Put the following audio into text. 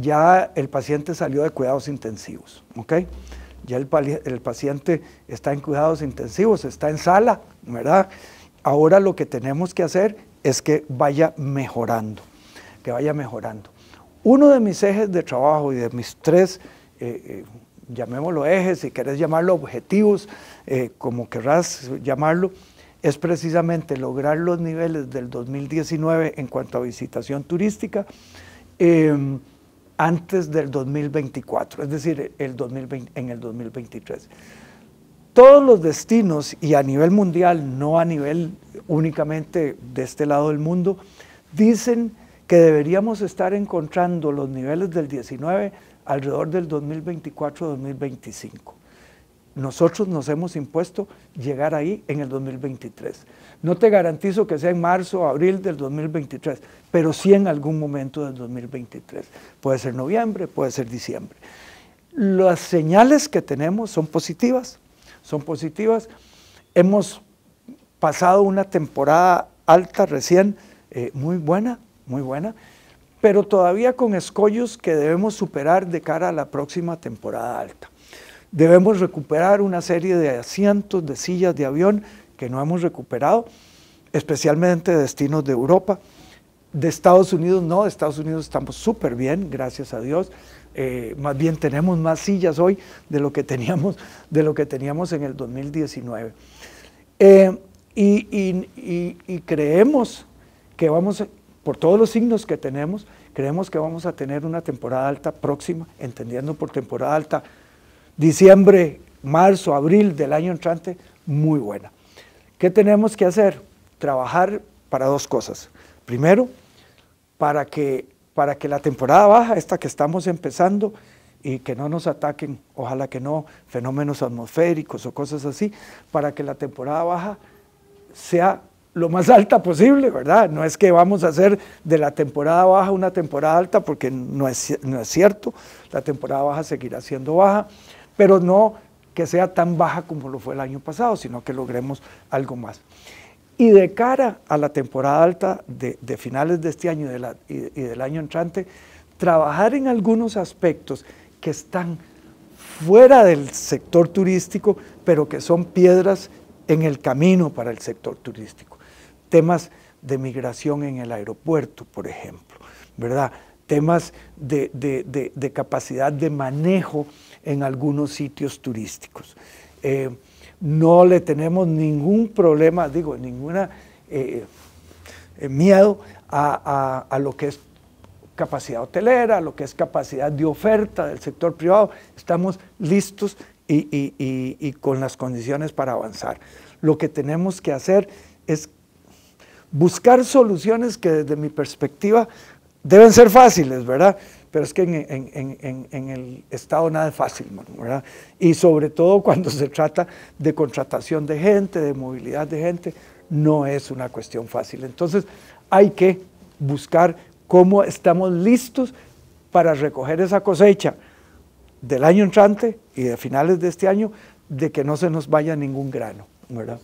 ya el paciente salió de cuidados intensivos, ¿ok? Ya el, paciente está en cuidados intensivos, está en sala, ¿verdad? Ahora lo que tenemos que hacer es que vaya mejorando, que vaya mejorando. Uno de mis ejes de trabajo y de mis tres, eh, eh, llamémoslo ejes, si querés llamarlo objetivos, eh, como querrás llamarlo, es precisamente lograr los niveles del 2019 en cuanto a visitación turística. Em, antes del 2024, es decir, el 2020, en el 2023. Todos los destinos, y a nivel mundial, no a nivel únicamente de este lado del mundo, dicen que deberíamos estar encontrando los niveles del 19 alrededor del 2024-2025. Nosotros nos hemos impuesto llegar ahí en el 2023. No te garantizo que sea en marzo o abril del 2023, pero sí en algún momento del 2023. Puede ser noviembre, puede ser diciembre. Las señales que tenemos son positivas, son positivas. Hemos pasado una temporada alta recién, eh, muy buena, muy buena, pero todavía con escollos que debemos superar de cara a la próxima temporada alta. Debemos recuperar una serie de asientos, de sillas de avión que no hemos recuperado, especialmente destinos de Europa. De Estados Unidos no, de Estados Unidos estamos súper bien, gracias a Dios. Eh, más bien tenemos más sillas hoy de lo que teníamos, de lo que teníamos en el 2019. Eh, y, y, creemos que vamos, por todos los signos que tenemos, creemos que vamos a tener una temporada alta próxima, entendiendo por temporada alta diciembre, marzo, abril del año entrante muy buena. ¿Qué tenemos que hacer? Trabajar para dos cosas. Primero, para que, para que la temporada baja, esta que estamos empezando, y que no nos ataquen, ojalá que no, fenómenos atmosféricos o cosas así, para que la temporada baja sea lo más alta posible, ¿verdad? No es que vamos a hacer de la temporada baja una temporada alta, porque no es cierto, la temporada baja seguirá siendo baja pero no que sea tan baja como lo fue el año pasado, sino que logremos algo más. Y de cara a la temporada alta de, finales de este año y, del año entrante, trabajar en algunos aspectos que están fuera del sector turístico, pero que son piedras en el camino para el sector turístico. Temas de migración en el aeropuerto, por ejemplo, ¿verdad? Temas de capacidad de manejo en algunos sitios turísticos. Eh, no le tenemos ningún problema, digo, ninguna eh, eh, miedo a, lo que es capacidad hotelera, a lo que es capacidad de oferta del sector privado. Estamos listos y, con las condiciones para avanzar. Lo que tenemos que hacer es buscar soluciones que desde mi perspectiva deben ser fáciles, ¿verdad? pero es que en, el Estado nada es fácil, ¿verdad? Y sobre todo cuando se trata de contratación de gente, de movilidad de gente, no es una cuestión fácil. Entonces hay que buscar cómo estamos listos para recoger esa cosecha del año entrante y de finales de este año, de que no se nos vaya ningún grano, ¿verdad?